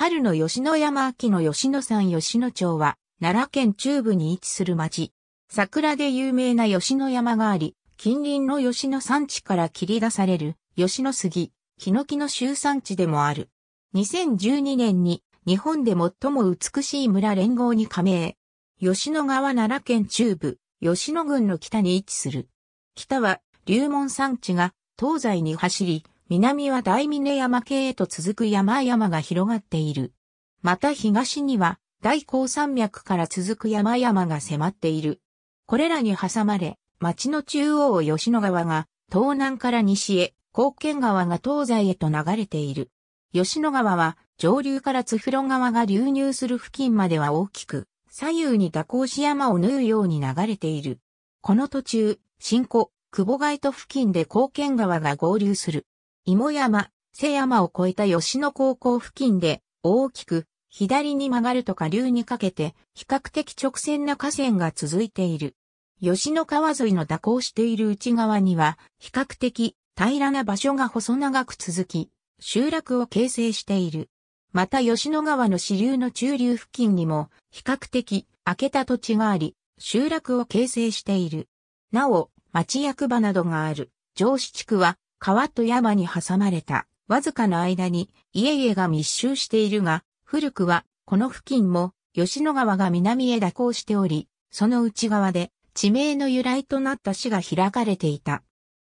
春の吉野山秋の吉野山吉野町は、奈良県中部に位置する町。桜で有名な吉野山があり、近隣の吉野山地から切り出される吉野杉、ヒノキの集産地でもある。2012年に日本で最も美しい村連合に加盟。吉野川奈良県中部、吉野郡の北に位置する。北は、龍門山地が東西に走り、南は大峰山系へと続く山々が広がっている。また東には大高山脈から続く山々が迫っている。これらに挟まれ、町の中央を吉野川が東南から西へ、高献川が東西へと流れている。吉野川は上流から津風呂川が流入する付近までは大きく、左右に蛇行し山を縫うように流れている。この途中、新古、久保街と付近で高献川が合流する。芋山、瀬山を越えた吉野高校付近で、大きく、左に曲がると下流にかけて、比較的直線な河川が続いている。吉野川沿いの蛇行している内側には、比較的平らな場所が細長く続き、集落を形成している。また吉野川の支流の中流付近にも、比較的開けた土地があり、集落を形成している。なお、町役場などがある、上市地区は、川と山に挟まれたわずかな間に家々が密集しているが、古くはこの付近も吉野川が南へ蛇行しており、その内側で地名の由来となった市が開かれていた。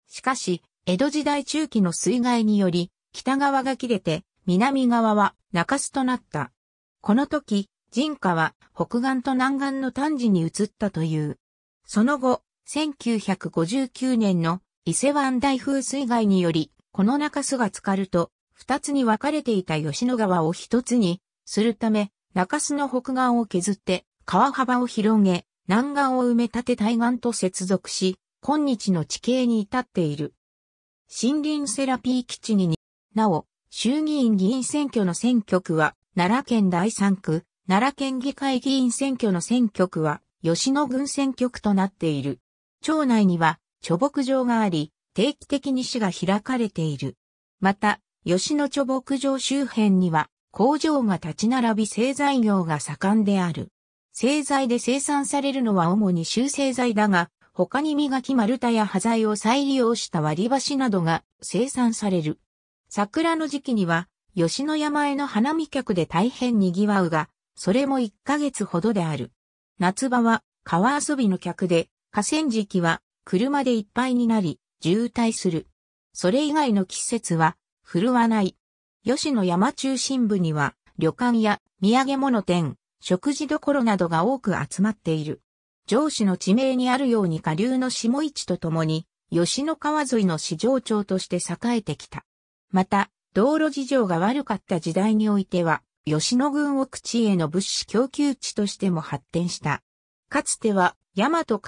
しかし、江戸時代中期の水害により、北側が切れて、南側は中州となった。この時、人家は北岸と南岸の端児に移ったという。その後、1959年の伊勢湾大風水害により、この中洲が浸かると、二つに分かれていた吉野川を一つに、するため、中洲の北岸を削って、川幅を広げ、南岸を埋め立て対岸と接続し、今日の地形に至っている。森林セラピー基地になお、衆議院議員選挙の選挙区は、奈良県第三区、奈良県議会議員選挙の選挙区は、吉野郡選挙区となっている。町内には、貯木場があり、定期的に市が開かれている。また、吉野貯木場周辺には工場が立ち並び製材業が盛んである。製材で生産されるのは主に修正材だが、他に磨き丸太や端材を再利用した割り箸などが生産される。桜の時期には、吉野山への花見客で大変賑わうが、それも1ヶ月ほどである。夏場は川遊びの客で、河川敷は車でいっぱいになり、渋滞する。それ以外の季節は、振るわない。吉野山中心部には、旅館や土産物店、食事処などが多く集まっている。上司の地名にあるように下流の下市とともに、吉野川沿いの市場町として栄えてきた。また、道路事情が悪かった時代においては、吉野郡奥地への物資供給地としても発展した。かつては、大和上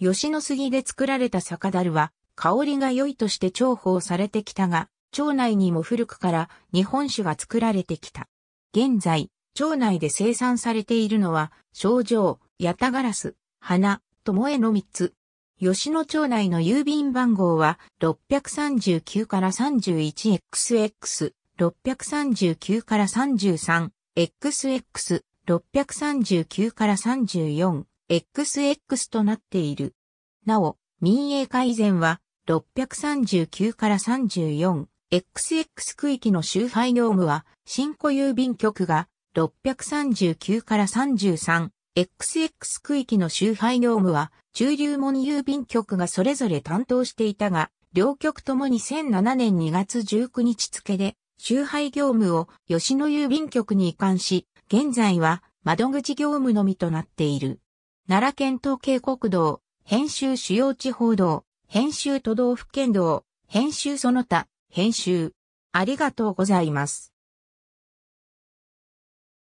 吉野杉で作られた酒樽は、香りが良いとして重宝されてきたが、町内にも古くから日本酒が作られてきた。現在、町内で生産されているのは、症状、ヤタガラス、花、もえの3つ。吉野町内の郵便番号は639から 31XX、639から 33XX、639から34 XX となっている。なお、民営改善は、639から34、XX 区域の周配業務は、新古郵便局が、639から33、XX 区域の周配業務は、中流門郵便局がそれぞれ担当していたが、両局ともに2007年2月19日付で、周配業務を吉野郵便局に移管し、現在は窓口業務のみとなっている。奈良県統計国道、編集主要地方道、編集都道府県道、編集その他、編集。ありがとうございます。